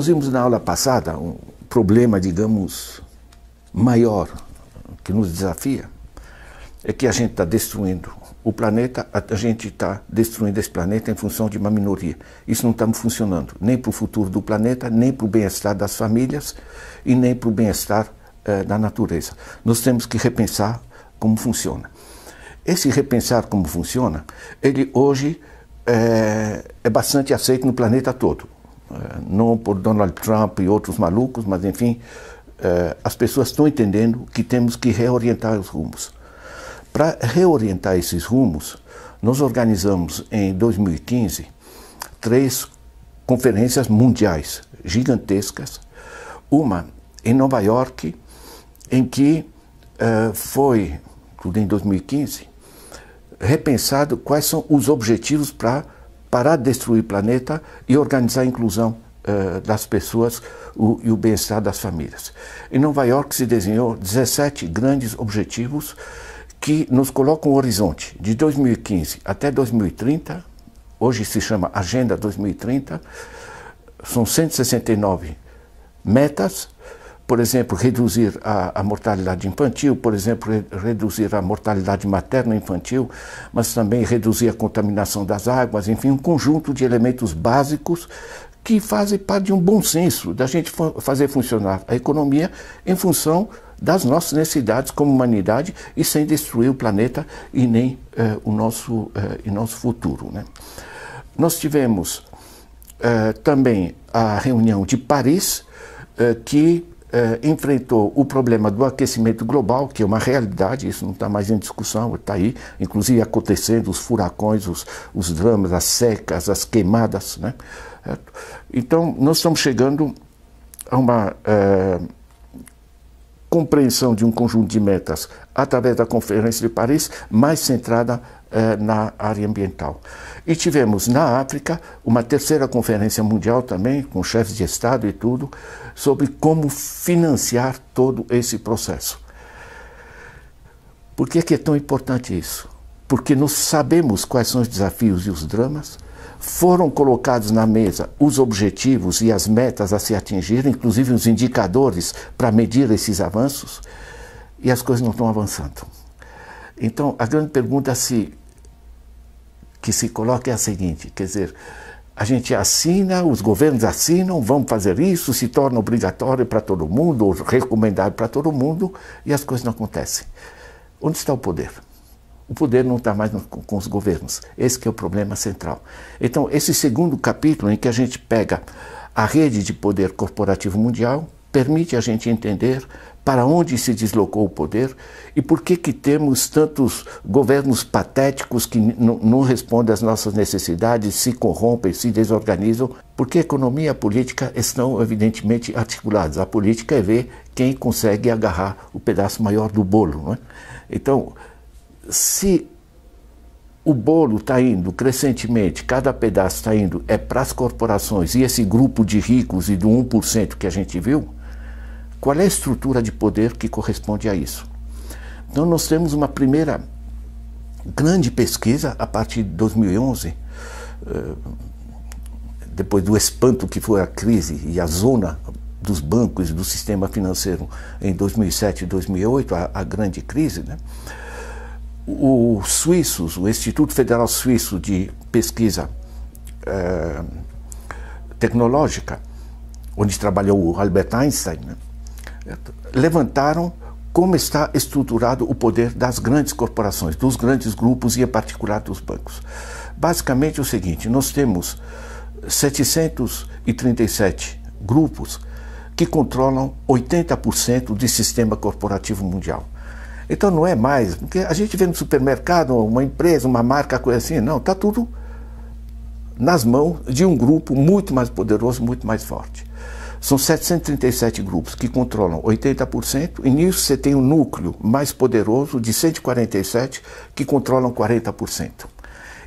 nós vimos na aula passada um problema, digamos, maior que nos desafia, é que a gente está destruindo o planeta, a gente está destruindo esse planeta em função de uma minoria. Isso não está funcionando nem para o futuro do planeta, nem para o bem-estar das famílias e nem para o bem-estar eh, da natureza. Nós temos que repensar como funciona. Esse repensar como funciona, ele hoje é, é bastante aceito no planeta todo. Eh, não por Donald Trump e outros malucos, mas enfim, eh, as pessoas estão entendendo que temos que reorientar os rumos. Para reorientar esses rumos, nós organizamos em 2015 três conferências mundiais gigantescas. Uma em Nova York, em que eh, foi, tudo em 2015, repensado quais são os objetivos para parar de destruir o planeta e organizar a inclusão uh, das pessoas o, e o bem-estar das famílias. Em Nova York se desenhou 17 grandes objetivos que nos colocam o horizonte de 2015 até 2030, hoje se chama Agenda 2030, são 169 metas por exemplo, reduzir a, a, mortalidade infantil, por exemplo, re, reduzir a mortalidade materna infantil, mas também reduzir a contaminação das águas, enfim, um conjunto de elementos básicos que fazem parte de um bom senso da gente fazer funcionar a economia em função das nossas necessidades como humanidade e sem destruir o planeta e nem eh, o nosso, eh, e nosso futuro. Né? Nós tivemos eh, também a reunião de Paris, eh, que eh, enfrentou o problema do aquecimento global, que é uma realidade, isso não está mais em discussão, está aí, inclusive acontecendo os furacões, os, os dramas, as secas, as queimadas. Né? Então, nós estamos chegando a uma eh, compreensão de um conjunto de metas através da Conferência de Paris mais centrada eh, na área ambiental. E tivemos na África uma terceira conferência mundial também, com chefes de Estado e tudo, sobre como financiar todo esse processo. Por que é, que é tão importante isso? Porque nós sabemos quais são os desafios e os dramas, foram colocados na mesa os objetivos e as metas a se atingir, inclusive os indicadores para medir esses avanços, e as coisas não estão avançando. Então, a grande pergunta se, que se coloca é a seguinte: quer dizer, a gente assina, os governos assinam, vamos fazer isso, se torna obrigatório para todo mundo, ou recomendado para todo mundo, e as coisas não acontecem. Onde está o poder? O poder não está mais no, com os governos. Esse é o problema central. Então, esse segundo capítulo em que a gente pega a rede de poder corporativo mundial permite a gente entender para onde se deslocou o poder e por que, que temos tantos governos patéticos que não respondem às nossas necessidades, se corrompem, se desorganizam, porque a economia e a política estão evidentemente articulados. A política é ver quem consegue agarrar o pedaço maior do bolo. Não é? Então, se o bolo está indo crescentemente, cada pedaço está indo, é para as corporações e esse grupo de ricos e do 1% que a gente viu, qual é a estrutura de poder que corresponde a isso? Então, nós temos uma primeira grande pesquisa a partir de 2011, eh, depois do espanto que foi a crise e a zona dos bancos e do sistema financeiro em 2007 e 2008, a, a grande crise, né? o Suíços, o Instituto Federal Suíço de Pesquisa eh, Tecnológica, onde trabalhou o Albert Einstein, né? levantaram como está estruturado o poder das grandes corporações, dos grandes grupos e, em particular, dos bancos. Basicamente é o seguinte: nós temos 737 grupos que controlam 80% do sistema corporativo mundial. Então não é mais, porque a gente vê no supermercado uma empresa, uma marca, coisa assim, não, está tudo nas mãos de um grupo muito mais poderoso, muito mais forte. São 737 grupos que controlam 80%, e nisso você tem o um núcleo mais poderoso de 147 que controlam 40%.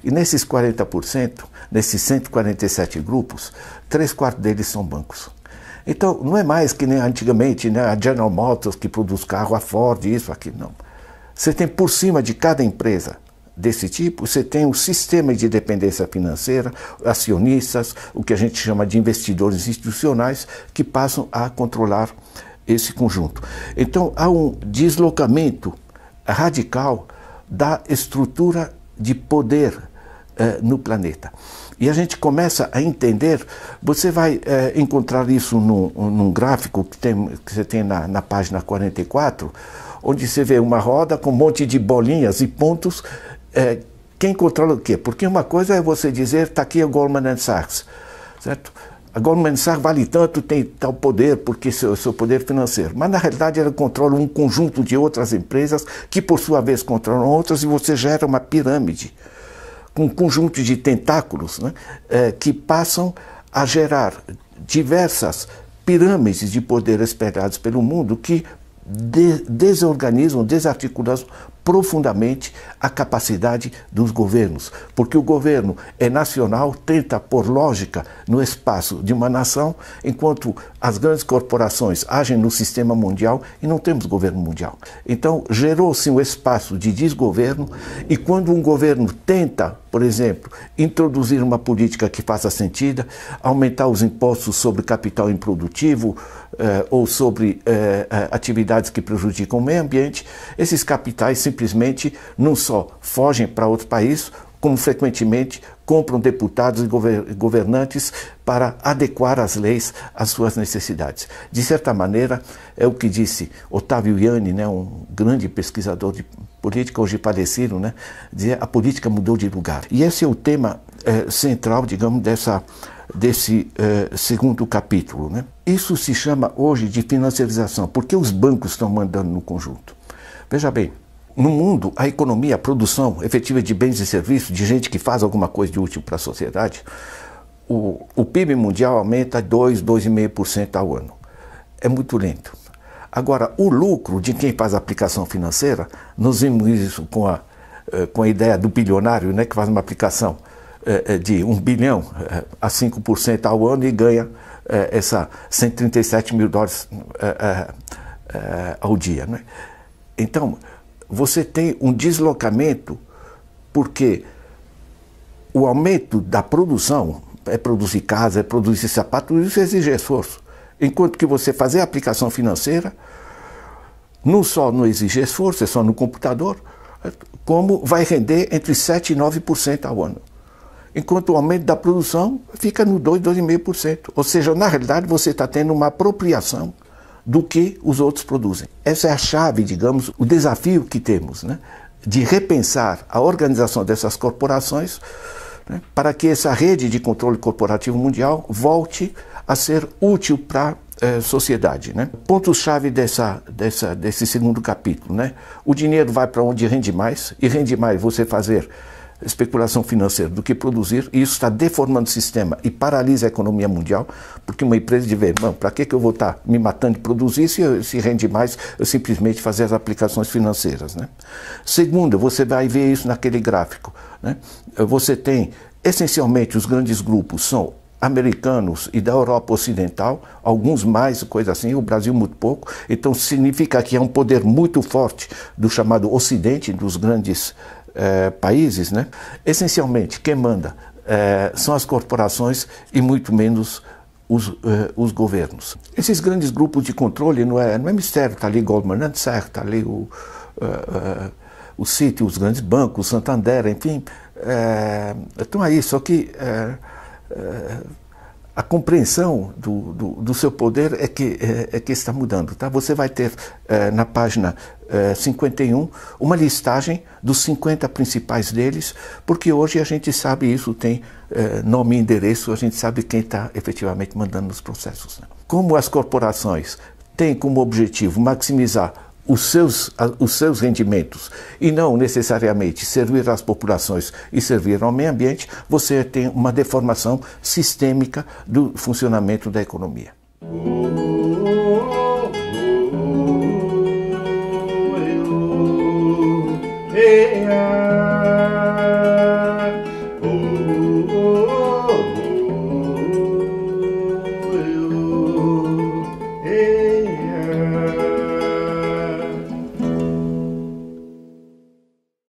E nesses 40%, nesses 147 grupos, três quartos deles são bancos. Então, não é mais que nem antigamente, né, a General Motors que produz carro, a Ford, isso, aqui, não. Você tem por cima de cada empresa desse tipo, você tem um sistema de dependência financeira, acionistas, o que a gente chama de investidores institucionais, que passam a controlar esse conjunto. Então há um deslocamento radical da estrutura de poder eh, no planeta. E a gente começa a entender, você vai eh, encontrar isso num, num gráfico que, tem, que, você tem na, na página 44, onde você vê uma roda com um monte de bolinhas e pontos é, quem controla o quê? Porque uma coisa é você dizer, está aqui a Goldman Sachs, certo? A Goldman Sachs vale tanto, tem tal poder, porque seu, seu poder financeiro. Mas, na realidade, ela controla um conjunto de outras empresas que, por sua vez, controlam outras e você gera uma pirâmide com um conjunto de tentáculos né, é, que passam a gerar diversas pirâmides de poder espalhadas pelo mundo que de desorganizam, desarticulam profundamente a capacidade dos governos, porque o governo é nacional, tenta por lógica no espaço de uma nação, enquanto as grandes corporações agem no sistema mundial e não temos governo mundial. Então, gerou-se um espaço de desgoverno e quando um governo tenta, por exemplo, introduzir uma política que faça sentido, aumentar os impostos sobre capital improdutivo, eh, ou sobre eh, eh, atividades que prejudicam o meio ambiente, esses capitais simplesmente não só fogem para outro país, como frequentemente compram deputados e governantes para adequar as leis às suas necessidades. De certa maneira, é o que disse Otávio Iani, né, um grande pesquisador de política, hoje falecido, né, dizia a política mudou de lugar. E esse é o tema é, central, digamos, dessa desse eh, segundo capítulo. Né? Isso se chama hoje de financiarização, porque os bancos estão mandando no conjunto. Veja bem, no mundo, a economia, a produção efetiva de bens e serviços, de gente que faz alguma coisa de útil para a sociedade, o, o PIB mundial aumenta 2, 2,5% ao ano. É muito lento. Agora, o lucro de quem faz aplicação financeira, nós vimos isso com a, eh, com a ideia do bilionário, né, que faz uma aplicação é, é, de 1 bilhão é, a 5% ao ano e ganha essa 137 mil dólares ao dia. Né? Então, você tem um deslocamento porque o aumento da produção, é produzir casa, é produzir sapato, isso exige esforço. Enquanto que você fazer a aplicação financeira, não só não exige esforço, é só no computador, como vai render entre 7% e 9% ao ano enquanto o aumento da produção fica no 2, 2,5%. Ou seja, na realidade você está tendo uma apropriação do que os outros produzem. Essa é a chave, digamos, o desafio que temos, né? de repensar a organização dessas corporações né? para que essa rede de controle corporativo mundial volte a ser útil para a eh, sociedade. Né? Ponto chave dessa, dessa, desse segundo capítulo. Né? O dinheiro vai para onde rende mais, e rende mais você fazer especulação financeira do que produzir, e isso está deformando o sistema e paralisa a economia mundial, porque uma empresa de ver, para que, que eu vou estar tá me matando de produzir se, se rende mais eu simplesmente fazer as aplicações financeiras? Né? Segundo, você vai ver isso naquele gráfico. Né? Você tem, essencialmente, os grandes grupos são americanos e da Europa Ocidental, alguns mais, coisa assim, o Brasil muito pouco. Então significa que é um poder muito forte do chamado Ocidente, dos grandes é, países, né? essencialmente quem manda é, são as corporações e muito menos os, é, os, governos. Esses grandes grupos de controle não é, não é mistério, está ali Goldman Sachs, está ali o, uh, o Citi, os grandes bancos, o Santander, enfim, estão aí, só que a compreensão do, do, do, seu poder é que, é, é, que está mudando. Tá? Você vai ter é, na página é, eh, 51 uma listagem dos 50 principais deles, porque hoje a gente sabe isso, tem eh, nome e endereço, a gente sabe quem está efetivamente mandando os processos. Né? Como as corporações têm como objetivo maximizar os seus, os seus rendimentos e não necessariamente servir às populações e servir ao meio ambiente, você tem uma deformação sistêmica do funcionamento da economia.